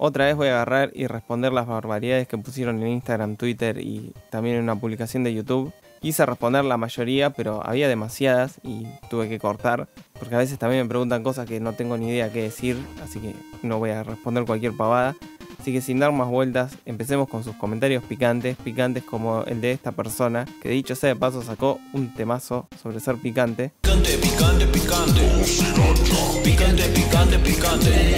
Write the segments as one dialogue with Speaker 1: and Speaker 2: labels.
Speaker 1: Otra vez voy a agarrar y responder las barbaridades que pusieron en Instagram, Twitter y también en una publicación de YouTube. Quise responder la mayoría, pero había demasiadas y tuve que cortar, porque a veces también me preguntan cosas que no tengo ni idea qué decir, así que no voy a responder cualquier pavada. Así que sin dar más vueltas, empecemos con sus comentarios picantes, picantes como el de esta persona, que dicho sea de paso sacó un temazo sobre ser picante. Picante, picante, picante. Picante, picante, picante.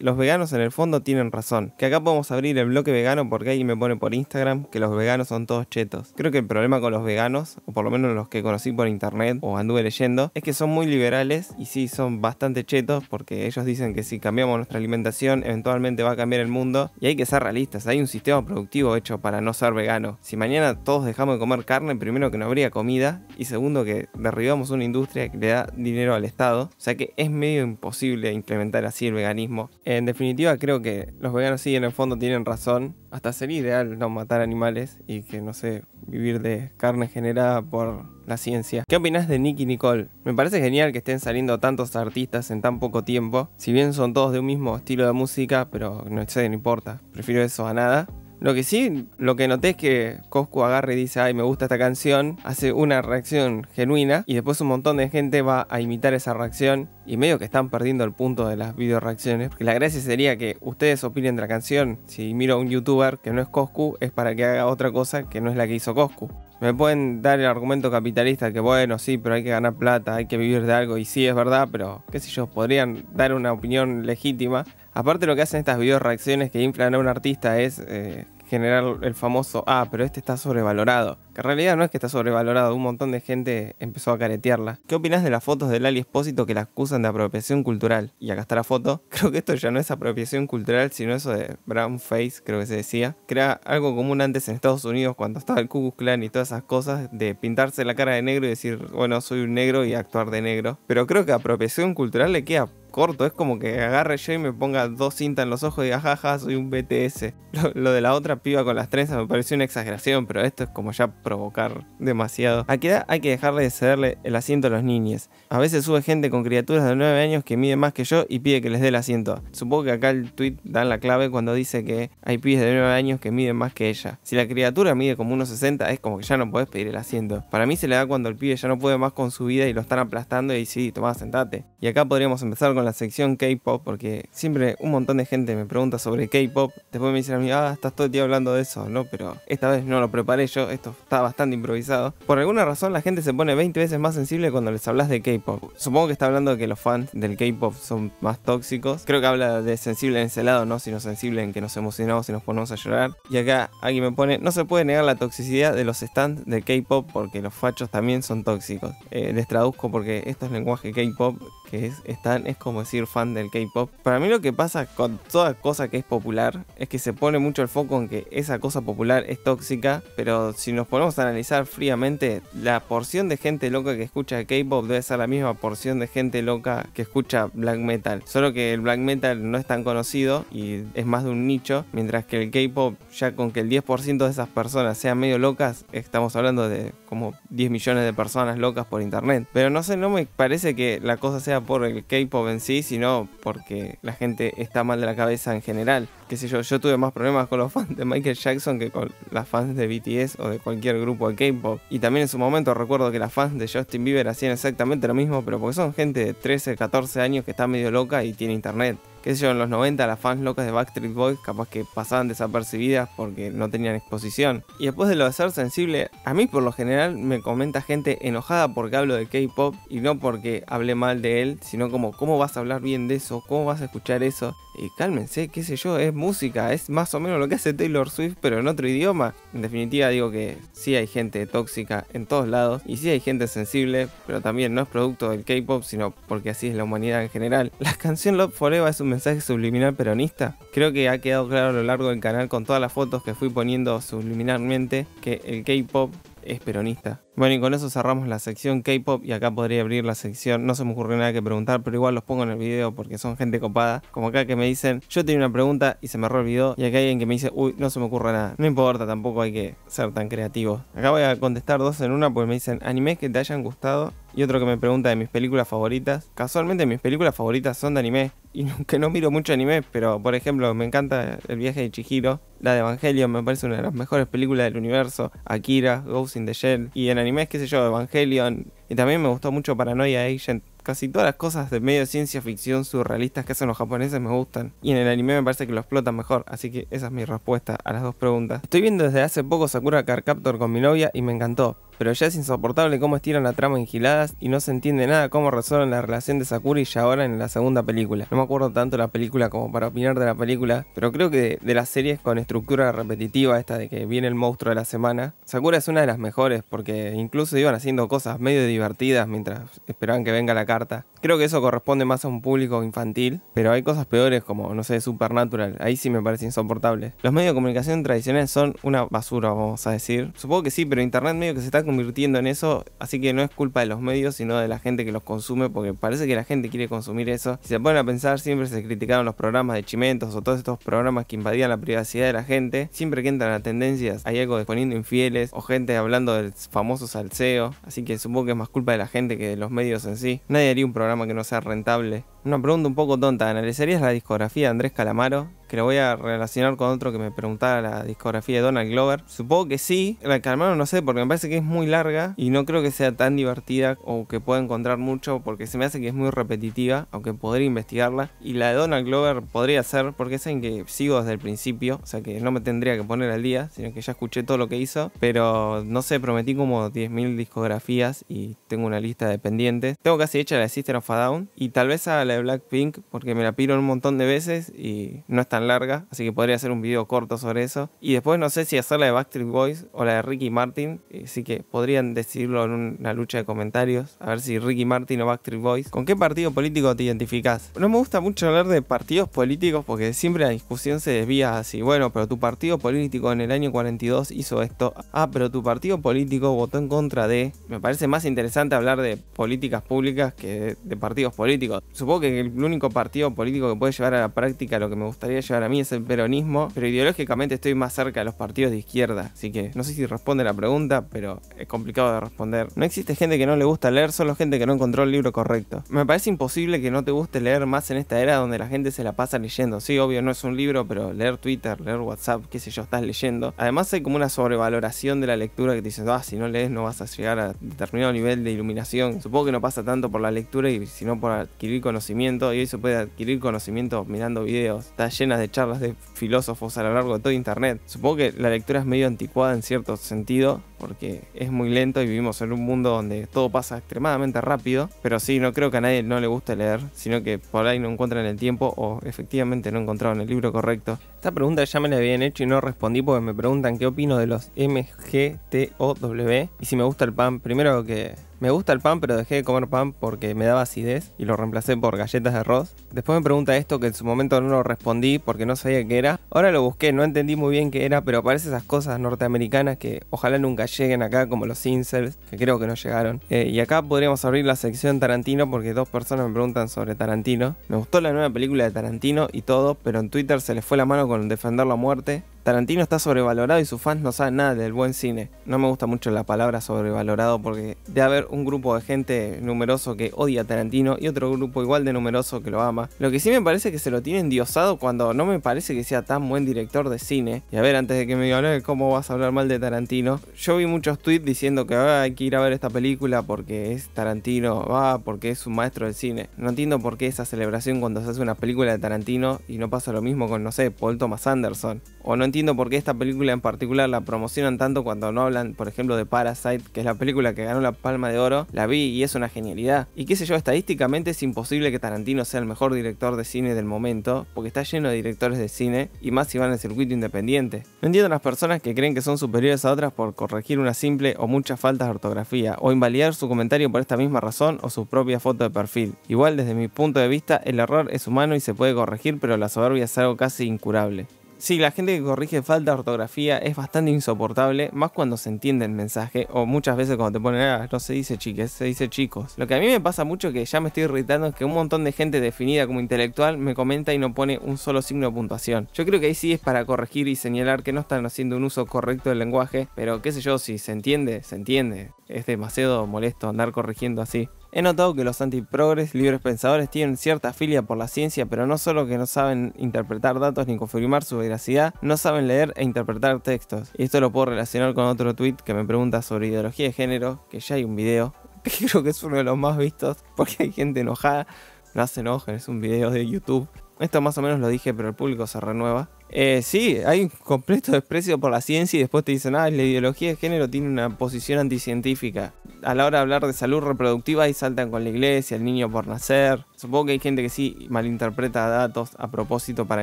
Speaker 1: Los veganos en el fondo tienen razón. Que acá podemos abrir el bloque vegano porque alguien me pone por Instagram que los veganos son todos chetos. Creo que el problema con los veganos, o por lo menos los que conocí por internet o anduve leyendo, es que son muy liberales y sí son bastante chetos porque ellos dicen que si cambiamos nuestra alimentación eventualmente va a cambiar el mundo y hay que ser realistas. Hay un sistema productivo hecho para no ser vegano. Si mañana todos dejamos de comer carne, primero que no habría comida y segundo que derribamos una industria que le da dinero al Estado. O sea que es medio imposible implementar así el veganismo. En definitiva, creo que los veganos sí en el fondo tienen razón. Hasta sería ideal no matar animales y que no sé, vivir de carne generada por la ciencia. ¿Qué opinas de Nicky Nicole? Me parece genial que estén saliendo tantos artistas en tan poco tiempo. Si bien son todos de un mismo estilo de música, pero no sé, no importa. Prefiero eso a nada. Lo que sí, lo que noté es que Coscu agarra y dice, ay, me gusta esta canción, hace una reacción genuina y después un montón de gente va a imitar esa reacción y medio que están perdiendo el punto de las video reacciones. Porque la gracia sería que ustedes opinen de la canción. Si miro a un youtuber que no es Coscu, es para que haga otra cosa que no es la que hizo Coscu. Me pueden dar el argumento capitalista que bueno, sí, pero hay que ganar plata, hay que vivir de algo y sí es verdad, pero qué sé yo, podrían dar una opinión legítima. Aparte lo que hacen estas video reacciones que inflan a un artista es eh, generar el famoso, ah, pero este está sobrevalorado. Que en realidad no es que está sobrevalorado, un montón de gente empezó a caretearla. ¿Qué opinas de las fotos de Lali Espósito que la acusan de apropiación cultural? Y acá está la foto. Creo que esto ya no es apropiación cultural, sino eso de brown face, creo que se decía. Crea algo común antes en Estados Unidos cuando estaba el Ku Klux Klan y todas esas cosas, de pintarse la cara de negro y decir, bueno, soy un negro y actuar de negro. Pero creo que apropiación cultural le queda corto, es como que agarre yo y me ponga dos cintas en los ojos y diga, jaja, soy un BTS. Lo, de la otra piba con las trenzas me pareció una exageración, pero esto es como ya provocar demasiado. a edad hay que dejarle de cederle el asiento a los niñes, A veces sube gente con criaturas de 9 años que mide más que yo y pide que les dé el asiento. Supongo que acá el tweet da la clave cuando dice que hay pibes de 9 años que miden más que ella. Si la criatura mide como 1.60 es como que ya no podés pedir el asiento. Para mí se le da cuando el pibe ya no puede más con su vida y lo están aplastando y sí, toma sentate. Y acá podríamos empezar con la sección K-pop, porque siempre un montón de gente me pregunta sobre K-pop. Después me dicen a mí, ah, estás todo el día hablando de eso, ¿no? Pero esta vez no lo preparé yo, esto está bastante improvisado. Por alguna razón, la gente se pone 20 veces más sensible cuando les hablas de K-pop. Supongo que está hablando de que los fans del K-pop son más tóxicos. Creo que habla de sensible en ese lado, ¿no? Sino sensible en que nos emocionamos y nos ponemos a llorar. Y acá alguien me pone, no se puede negar la toxicidad de los stands de K-pop porque los fachos también son tóxicos. Eh, les traduzco porque esto es lenguaje K-pop, que es, stand es como decir fan del K-pop. Para mí lo que pasa con toda cosa que es popular es que se pone mucho el foco en que esa cosa popular es tóxica, pero si nos ponemos a analizar fríamente, la porción de gente loca que escucha K-pop debe ser la misma porción de gente loca que escucha black metal. Solo que el black metal no es tan conocido y es más de un nicho, mientras que el K-pop, ya con que el 10% de esas personas sean medio locas, estamos hablando de como 10 millones de personas locas por internet. Pero no sé, no me parece que la cosa sea por el K-pop en sí, sino porque la gente está mal de la cabeza en general qué sé yo, yo tuve más problemas con los fans de Michael Jackson que con las fans de BTS o de cualquier grupo de K-pop. Y también en su momento recuerdo que las fans de Justin Bieber hacían exactamente lo mismo, pero porque son gente de 13, 14 años que está medio loca y tiene internet qué sé yo, en los 90 las fans locas de Backstreet Boys capaz que pasaban desapercibidas porque no tenían exposición. Y después de lo de ser sensible, a mí por lo general me comenta gente enojada porque hablo de K-Pop y no porque hable mal de él, sino como, ¿cómo vas a hablar bien de eso? ¿Cómo vas a escuchar eso? Y cálmense, qué sé yo, es música, es más o menos lo que hace Taylor Swift, pero en otro idioma. En definitiva digo que sí hay gente tóxica en todos lados y sí hay gente sensible, pero también no es producto del K-Pop, sino porque así es la humanidad en general. La canción Love Forever es un mensaje subliminal peronista. Creo que ha quedado claro a lo largo del canal con todas las fotos que fui poniendo subliminalmente que el K-Pop es peronista. Bueno, y con eso cerramos la sección K-pop y acá podría abrir la sección. No se me ocurrió nada que preguntar, pero igual los pongo en el video porque son gente copada. Como acá que me dicen, yo tenía una pregunta y se me olvidó. Y acá hay alguien que me dice, uy, no se me ocurre nada. No importa, tampoco hay que ser tan creativo. Acá voy a contestar dos en una porque me dicen, animes que te hayan gustado y otro que me pregunta de mis películas favoritas. Casualmente mis películas favoritas son de anime. Y que no miro mucho anime, pero por ejemplo me encanta El viaje de Chihiro. La de Evangelion me parece una de las mejores películas del universo. Akira, Ghost in the Shell. Y en anime, qué sé yo, Evangelion. Y también me gustó mucho Paranoia Agent. Casi todas las cosas de medio ciencia ficción surrealistas que hacen los japoneses me gustan. Y en el anime me parece que lo explotan mejor. Así que esa es mi respuesta a las dos preguntas. Estoy viendo desde hace poco Sakura Card Captor con mi novia y me encantó pero ya es insoportable cómo estiran la trama en giladas y no se entiende nada cómo resuelven la relación de Sakura y Yahora en la segunda película. No me acuerdo tanto la película como para opinar de la película, pero creo que de, de las series con estructura repetitiva, esta de que viene el monstruo de la semana, Sakura es una de las mejores porque incluso iban haciendo cosas medio divertidas mientras esperaban que venga la carta. Creo que eso corresponde más a un público infantil, pero hay cosas peores como, no sé, Supernatural, ahí sí me parece insoportable. Los medios de comunicación tradicionales son una basura, vamos a decir. Supongo que sí, pero Internet medio que se está convirtiendo en eso, así que no es culpa de los medios, sino de la gente que los consume, porque parece que la gente quiere consumir eso. Si se ponen a pensar, siempre se criticaron los programas de Chimentos o todos estos programas que invadían la privacidad de la gente. Siempre que entran a tendencias, hay algo de infieles o gente hablando del famoso salseo, así que supongo que es más culpa de la gente que de los medios en sí. Nadie haría un programa que no sea rentable una pregunta un poco tonta. ¿Analizarías la discografía de Andrés Calamaro? Que lo voy a relacionar con otro que me preguntaba la discografía de Donald Glover. Supongo que sí. La de Calamaro no sé, porque me parece que es muy larga y no creo que sea tan divertida o que pueda encontrar mucho, porque se me hace que es muy repetitiva, aunque podría investigarla. Y la de Donald Glover podría ser, porque es en que sigo desde el principio, o sea que no me tendría que poner al día, sino que ya escuché todo lo que hizo. Pero no sé, prometí como 10.000 discografías y tengo una lista de pendientes. Tengo casi hecha la de Sister of a Down y tal vez a la de Blackpink, porque me la piro un montón de veces y no es tan larga, así que podría hacer un video corto sobre eso. Y después no sé si hacer la de Backstreet Boys o la de Ricky Martin, así que podrían decirlo en una lucha de comentarios, a ver si Ricky Martin o Backstreet Boys. ¿Con qué partido político te identificás? No me gusta mucho hablar de partidos políticos porque siempre la discusión se desvía así, bueno, pero tu partido político en el año 42 hizo esto, ah, pero tu partido político votó en contra de... Me parece más interesante hablar de políticas públicas que de partidos políticos. Supongo que el único partido político que puede llevar a la práctica lo que me gustaría llevar a mí es el peronismo, pero ideológicamente estoy más cerca de los partidos de izquierda, así que no sé si responde la pregunta, pero es complicado de responder. No existe gente que no le gusta leer, solo gente que no encontró el libro correcto. Me parece imposible que no te guste leer más en esta era donde la gente se la pasa leyendo. Sí, obvio, no es un libro, pero leer Twitter, leer WhatsApp, qué sé yo, estás leyendo. Además hay como una sobrevaloración de la lectura que te dicen, ah, si no lees no vas a llegar a determinado nivel de iluminación. Supongo que no pasa tanto por la lectura y sino por adquirir conocimiento y hoy se puede adquirir conocimiento mirando videos. Está llena de charlas de filósofos a lo largo de todo Internet. Supongo que la lectura es medio anticuada en cierto sentido porque es muy lento y vivimos en un mundo donde todo pasa extremadamente rápido. Pero sí, no creo que a nadie no le guste leer, sino que por ahí no encuentran el tiempo o efectivamente no encontraron el libro correcto. Esta pregunta ya me la habían hecho y no respondí porque me preguntan qué opino de los MGTOW y si me gusta el pan. Primero que me gusta el pan, pero dejé de comer pan porque me daba acidez y lo reemplacé por galletas de arroz. Después me pregunta esto que en su momento no lo respondí porque no sabía qué era. Ahora lo busqué, no entendí muy bien qué era, pero parece esas cosas norteamericanas que ojalá nunca lleguen acá, como los incels, que creo que no llegaron. Eh, y acá podríamos abrir la sección Tarantino porque dos personas me preguntan sobre Tarantino. Me gustó la nueva película de Tarantino y todo, pero en Twitter se les fue la mano con defender la muerte. Tarantino está sobrevalorado y sus fans no saben nada del buen cine. No me gusta mucho la palabra sobrevalorado porque de haber un grupo de gente numeroso que odia a Tarantino y otro grupo igual de numeroso que lo ama. Lo que sí me parece que se lo tiene endiosado cuando no me parece que sea tan buen director de cine. Y a ver, antes de que me digan, ¿cómo vas a hablar mal de Tarantino? Yo vi muchos tweets diciendo que ah, hay que ir a ver esta película porque es Tarantino, va, porque es un maestro del cine. No entiendo por qué esa celebración cuando se hace una película de Tarantino y no pasa lo mismo con, no sé, Paul Thomas Anderson. O no entiendo por qué esta película en particular la promocionan tanto cuando no hablan, por ejemplo, de Parasite, que es la película que ganó la Palma de Oro. La vi y es una genialidad. Y qué sé yo, estadísticamente es imposible que Tarantino sea el mejor director de cine del momento, porque está lleno de directores de cine y más si van al circuito independiente. No entiendo a las personas que creen que son superiores a otras por corregir una simple o muchas faltas de ortografía, o invalidar su comentario por esta misma razón o su propia foto de perfil. Igual, desde mi punto de vista, el error es humano y se puede corregir, pero la soberbia es algo casi incurable. Sí, la gente que corrige falta de ortografía es bastante insoportable, más cuando se entiende el mensaje, o muchas veces cuando te ponen, ah, no se dice chiques, se dice chicos. Lo que a mí me pasa mucho que ya me estoy irritando es que un montón de gente definida como intelectual me comenta y no pone un solo signo de puntuación. Yo creo que ahí sí es para corregir y señalar que no están haciendo un uso correcto del lenguaje, pero qué sé yo, si se entiende, se entiende. Es demasiado molesto andar corrigiendo así. He notado que los antiprogres libres pensadores tienen cierta filia por la ciencia, pero no solo que no saben interpretar datos ni confirmar su veracidad, no saben leer e interpretar textos. Y esto lo puedo relacionar con otro tweet que me pregunta sobre ideología de género, que ya hay un video, que creo que es uno de los más vistos, porque hay gente enojada. No se enojen, es un video de YouTube. Esto más o menos lo dije, pero el público se renueva. Eh, sí, hay un completo desprecio por la ciencia y después te dicen, ah, la ideología de género tiene una posición anticientífica a la hora de hablar de salud reproductiva y saltan con la iglesia, el niño por nacer. Supongo que hay gente que sí malinterpreta datos a propósito para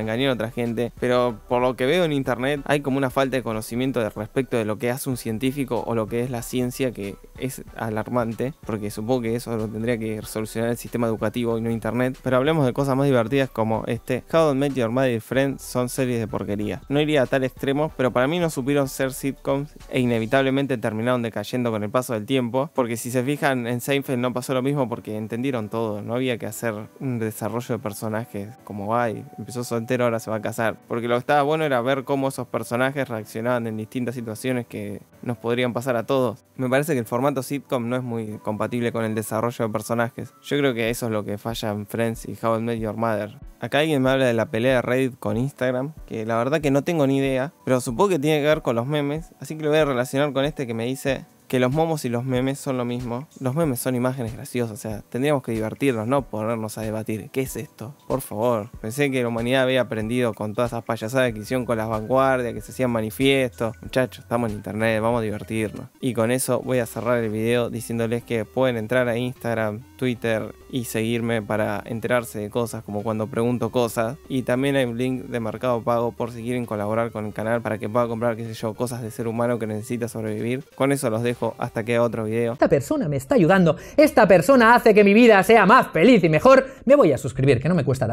Speaker 1: engañar a otra gente, pero por lo que veo en internet hay como una falta de conocimiento respecto de lo que hace un científico o lo que es la ciencia que es alarmante, porque supongo que eso lo tendría que solucionar el sistema educativo y no internet, pero hablemos de cosas más divertidas como este How I Met Your Mother Friend son series de porquería. No iría a tal extremo, pero para mí no supieron ser sitcoms e inevitablemente terminaron decayendo con el paso del tiempo, porque si se fijan en Seinfeld no pasó lo mismo porque entendieron todo, no había que hacer un desarrollo de personajes como va y empezó soltero, ahora se va a casar. Porque lo que estaba bueno era ver cómo esos personajes reaccionaban en distintas situaciones que nos podrían pasar a todos. Me parece que el formato sitcom no es muy compatible con el desarrollo de personajes. Yo creo que eso es lo que falla en Friends y How I Met Your Mother. Acá alguien me habla de la pelea de Reddit con Instagram, que la verdad que no tengo ni idea, pero supongo que tiene que ver con los memes, así que lo voy a relacionar con este que me dice que los momos y los memes son lo mismo. Los memes son imágenes graciosas, o sea, tendríamos que divertirnos, no ponernos a debatir. ¿Qué es esto? Por favor. Pensé que la humanidad había aprendido con todas esas payasadas que hicieron con las vanguardias, que se hacían manifiestos. Muchachos, estamos en internet, vamos a divertirnos. Y con eso voy a cerrar el video diciéndoles que pueden entrar a Instagram, Twitter y seguirme para enterarse de cosas, como cuando pregunto cosas. Y también hay un link de Mercado Pago por si quieren colaborar con el canal para que pueda comprar, qué sé yo, cosas de ser humano que necesita sobrevivir. Con eso los dejo hasta que otro video. Esta persona me está ayudando, esta persona hace que mi vida sea más feliz y mejor, me voy a suscribir, que no me cuesta tanto.